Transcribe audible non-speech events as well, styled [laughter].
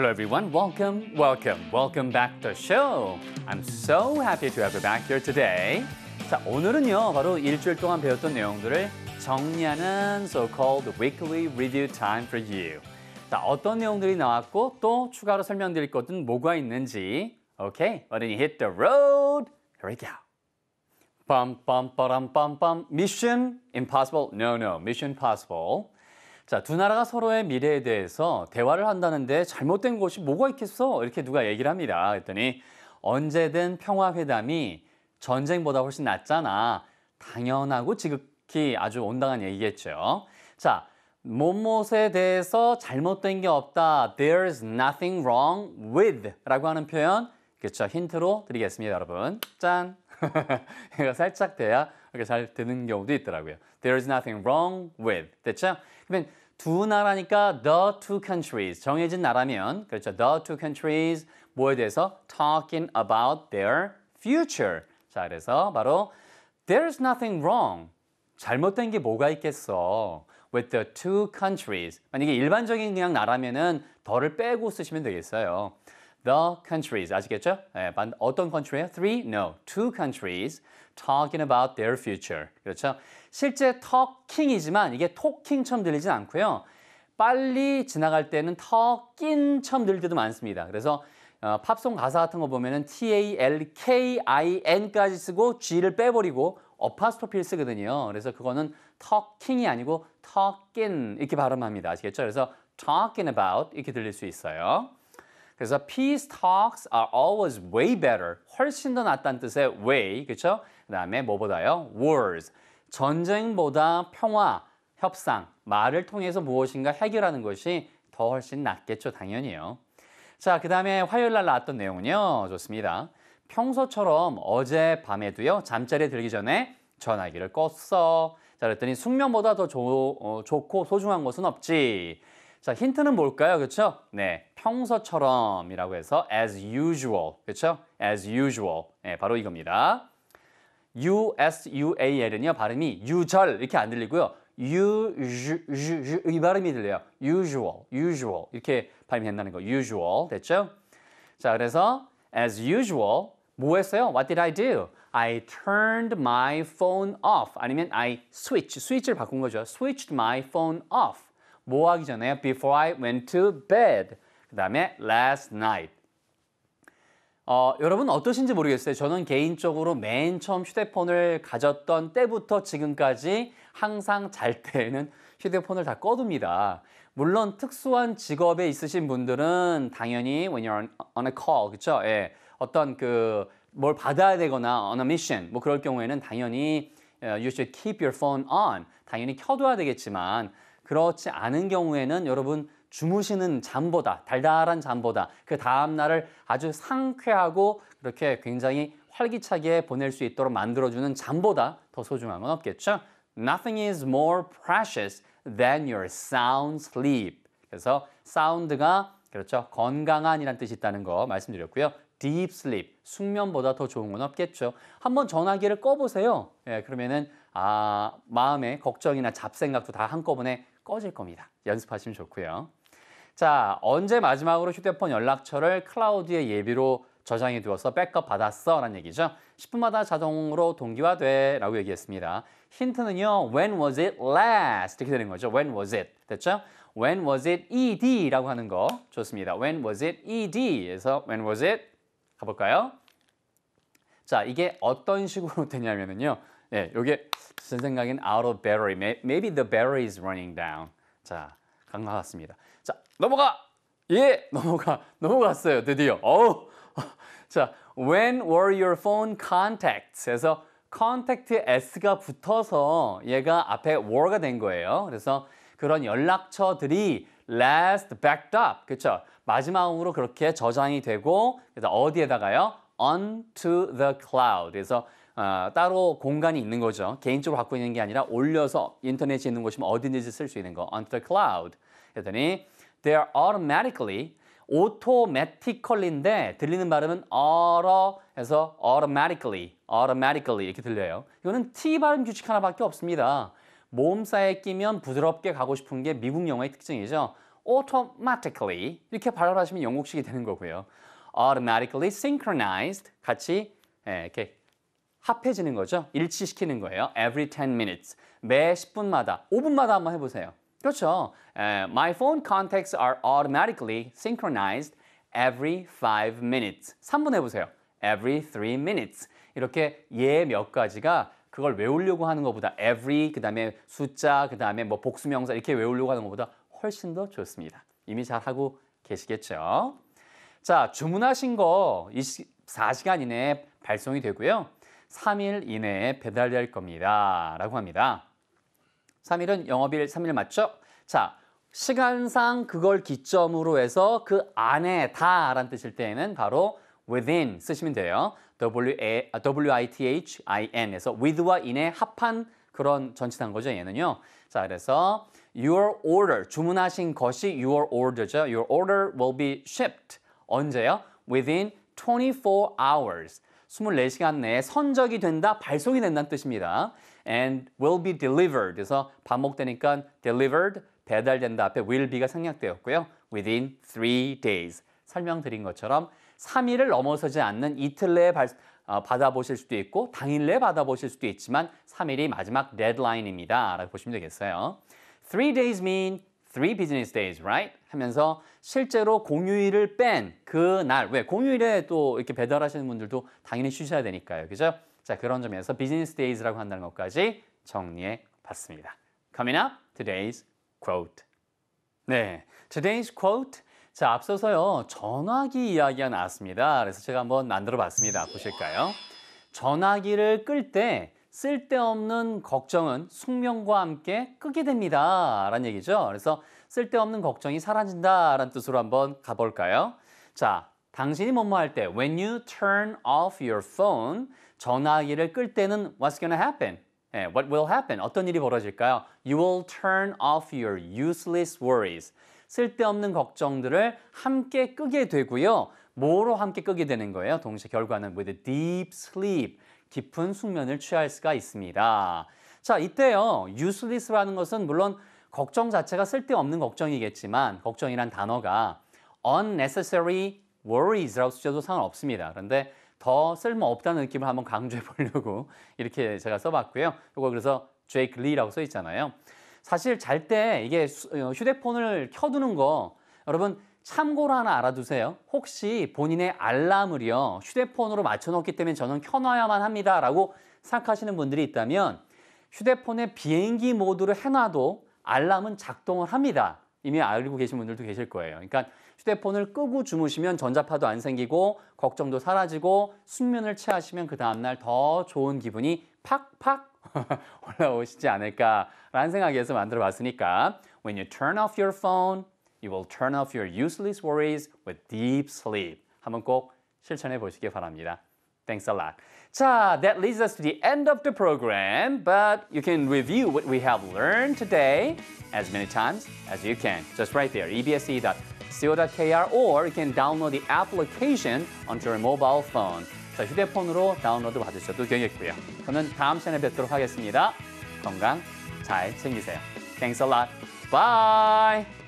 Hello everyone, welcome, welcome, welcome back to the show. I'm so happy to have you back here today. 자, 오늘은요, 바로 일주일 동안 배웠던 내용들을 정리하는 so-called weekly review time for you. 자, 어떤 내용들이 나왔고 또 추가로 설명드릴 것은 뭐가 있는지. Okay, why don't you hit the road? Here we go. 빰빰빠람빰빰. Mission impossible? No, no, mission possible. 자, 두 나라가 서로의 미래에 대해서 대화를 한다는데 잘못된 것이 뭐가 있겠어? 이렇게 누가 얘기를 합니다. 그랬더니 언제든 평화회담이 전쟁보다 훨씬 낫잖아. 당연하고 지극히 아주 온당한 얘기겠죠. 자, 뭐뭐에 대해서 잘못된 게 없다. There's nothing wrong with 라고 하는 표현. 그렇죠. 힌트로 드리겠습니다, 여러분. 짠! [laughs] 이거 살짝 돼야 이렇게 잘 되는 경우도 있더라고요. There's nothing wrong with. 됐죠? 그러면 두 나라니까 the two countries 정해진 나라면 그렇죠. the two countries 뭐에 대해서 talking about their future. 자, 그래서 바로 there's nothing wrong. 잘못된 게 뭐가 있겠어? with the two countries. 만약에 일반적인 그냥 나라면은 더를 빼고 쓰시면 되겠어요. the countries 아시겠죠? 예, 어떤 country예요? Three? No, two countries talking about their future. 그렇죠? 실제 talking이지만 이게 talking처럼 들리진 않고요. 빨리 지나갈 때는 talking처럼 들릴 때도 많습니다. 그래서 어, 팝송 가사 같은 거 보면은 T A L K I N까지 쓰고 G를 빼버리고 어파스토필 쓰거든요. 그래서 그거는 talking이 아니고 talking 이렇게 발음합니다. 아시겠죠? 그래서 talking about 이렇게 들릴 수 있어요. 그래서 P e a c e t a l k s are always way better. 훨씬 더 낫다는 뜻의 way, 그렇죠? 그 다음에 뭐보다요? wars. 전쟁보다 평화, 협상, 말을 통해서 무엇인가 해결하는 것이 더 훨씬 낫겠죠, 당연히요. 자, 그 다음에 화요일 날 나왔던 내용은요. 좋습니다. 평소처럼 어제밤에도요, 잠자리에 들기 전에 전화기를 껐어. 자, 그랬더니 숙면보다 더 조, 어, 좋고 소중한 것은 없지. 자, 힌트는 뭘까요? 그렇죠? 네, 평소처럼이라고 해서 as usual. 그렇죠? as usual. 네, 바로 이겁니다. U S U A L은요. 발음이 유절 이렇게 안 들리고요. 유, 유, 유, 유, 이 발음이 들려요. usual, usual 이렇게 발음이 된다는 거. usual 됐죠? 자, 그래서 as usual 뭐 했어요? What did I do? I turned my phone off. 아니면 I switch, 스위치를 바꾼 거죠. switched my phone off. 뭐 하기 전에 before I went to bed 그 다음에 last night 어, 여러분 어떠신지 모르겠어요. 저는 개인적으로 맨 처음 휴대폰을 가졌던 때부터 지금까지 항상 잘 때에는 휴대폰을 다 꺼둡니다. 물론 특수한 직업에 있으신 분들은 당연히 when you're on a call, 그쵸? 예, 어떤 그 뭘 받아야 되거나 on a mission, 뭐 그럴 경우에는 당연히 어, you should keep your phone on, 당연히 켜둬야 되겠지만 그렇지 않은 경우에는 여러분 주무시는 잠보다 달달한 잠보다 그 다음 날을 아주 상쾌하고 그렇게 굉장히 활기차게 보낼 수 있도록 만들어주는 잠보다 더 소중한 건 없겠죠? Nothing is more precious than your sound sleep. 그래서 사운드가 그렇죠 건강한이란 뜻이 있다는 거 말씀드렸고요. deep sleep 숙면보다 더 좋은 건 없겠죠. 한번 전화기를 꺼보세요. 예, 그러면은 아 마음의 걱정이나 잡생각도 다 한꺼번에 꺼질 겁니다. 연습하시면 좋고요. 자, 언제 마지막으로 휴대폰 연락처를 클라우드의 예비로 저장해 두어서 백업 받았어 라는 얘기죠. 10분마다 자동으로 동기화돼 라고 얘기했습니다. 힌트는요. When was it last? 이렇게 되는 거죠. When was it? 됐죠? When was it ed? 라고 하는 거 좋습니다. When was it ed? 에서 when was it? 가볼까요? 자, 이게 어떤 식으로 [laughs] 되냐면요. 네, 이게 제 생각엔 out of battery. Maybe the battery is running down. 자, 간것 같습니다. 자, 넘어가. 예, 넘어가. 넘어갔어요. 드디어. 어우. 자, when were your phone contacts?에서 contact s가 붙어서 얘가 앞에 were가 된 거예요. 그래서 그런 연락처들이 last backed up. 그렇죠? 마지막으로 그렇게 저장이 되고 그래서 어디에다가요? onto the cloud. 그래서 아, 따로 공간이 있는 거죠. 개인적으로 갖고 있는 게 아니라 올려서 인터넷에 있는 곳이면 어디든지 쓸 수 있는 거. onto the cloud. 했더니 they are automatically automatically인데 들리는 발음은 auto 해서 automatically, automatically 이렇게 들려요. 이거는 T 발음 규칙 하나밖에 없습니다. 모음사에 끼면 부드럽게 가고 싶은 게 미국 영어의 특징이죠. automatically 이렇게 발음하시면 영국식이 되는 거고요. automatically synchronized 같이 예, 이렇게 합해지는 거죠. 일치시키는 거예요. Every 10 minutes. 매 10분마다, 5분마다 한번 해보세요. 그렇죠. my phone contacts are automatically synchronized every 5 minutes. 3분 해보세요. Every 3 minutes. 이렇게 예 몇 가지가 그걸 외우려고 하는 것보다 every, 그 다음에 숫자, 그 다음에 뭐 복수명사 이렇게 외우려고 하는 것보다 훨씬 더 좋습니다. 이미 잘하고 계시겠죠? 자, 주문하신 거 24시간 이내에 발송이 되고요. 3일 이내에 배달될 겁니다. 라고 합니다. 3일은 영업일 3일 맞죠? 자, 시간상 그걸 기점으로 해서 그 안에 다라는 뜻일 때에는 바로 within 쓰시면 돼요. W-I-T-H-I-N에서 with와 in의 합한 그런 전치단 거죠, 얘는요. 자, 그래서 your order, 주문하신 것이 your order죠. Your order will be shipped. 언제요? Within 24 hours. 24시간 내에 선적이 된다, 발송이 된다는 뜻입니다. and will be delivered. 그래서 반복되니까 delivered, 배달된다 앞에 will be가 생략되었고요. within three days. 설명드린 것처럼 3일을 넘어서지 않는 이틀 내에 발, 어, 받아보실 수도 있고 당일 내에 받아보실 수도 있지만 3일이 마지막 데드라인입니다. 라고 보시면 되겠어요. Three days mean three business days, right? 하면서 실제로 공휴일을 뺀 그날 왜 공휴일에 또 이렇게 배달하시는 분들도 당연히 쉬셔야 되니까요, 그죠? 자 그런 점에서 business days라고 한다는 것까지 정리해 봤습니다. Coming up, today's quote. 네, today's quote. 자 앞서서요 전화기 이야기가 나왔습니다. 그래서 제가 한번 만들어 봤습니다. 보실까요? 전화기를 끌때 쓸데없는 걱정은 숙명과 함께 끄게 됩니다. 라는 얘기죠. 그래서 쓸데없는 걱정이 사라진다. 라는 뜻으로 한번 가볼까요? 자, 당신이 뭐뭐 할때 when you turn off your phone 전화기를 끌 때는 what's gonna happen? 예, what will happen? 어떤 일이 벌어질까요? You will turn off your useless worries. 쓸데없는 걱정들을 함께 끄게 되고요. 뭐로 함께 끄게 되는 거예요? 동시에 결과는 with a deep sleep. 깊은 숙면을 취할 수가 있습니다. 자, 이때요. useless라는 것은 물론 걱정 자체가 쓸데없는 걱정이겠지만 걱정이란 단어가 unnecessary worries라고 쓰셔도 상관없습니다. 그런데 더 쓸모없다는 느낌을 한번 강조해 보려고 [laughs] 이렇게 제가 써봤고요. 이거 그래서 Jake Lee라고 써 있잖아요. 사실 잘 때 이게 어, 휴대폰을 켜두는 거 여러분 참고로 하나 알아두세요. 혹시 본인의 알람을요, 휴대폰으로 맞춰놓기 때문에 저는 켜놔야만 합니다. 라고 생각하시는 분들이 있다면 휴대폰에 비행기 모드를 해놔도 알람은 작동을 합니다. 이미 알고 계신 분들도 계실 거예요. 그러니까 휴대폰을 끄고 주무시면 전자파도 안 생기고 걱정도 사라지고 숙면을 취하시면 그 다음날 더 좋은 기분이 팍팍 [laughs] 올라오시지 않을까라는 생각에서 만들어 봤으니까 When you turn off your phone, You will turn off your useless worries with deep sleep. 한번 꼭 실천해 보시기 바랍니다. Thanks a lot. 자, that leads us to the end of the program, but you can review what we have learned today as many times as you can. Just right there, ebse.co.kr, or you can download the application onto your mobile phone. 자, 휴대폰으로 다운로드 받으셔도 되겠고요. 저는 다음 시간에 뵙도록 하겠습니다. 건강 잘 챙기세요. Thanks a lot. Bye!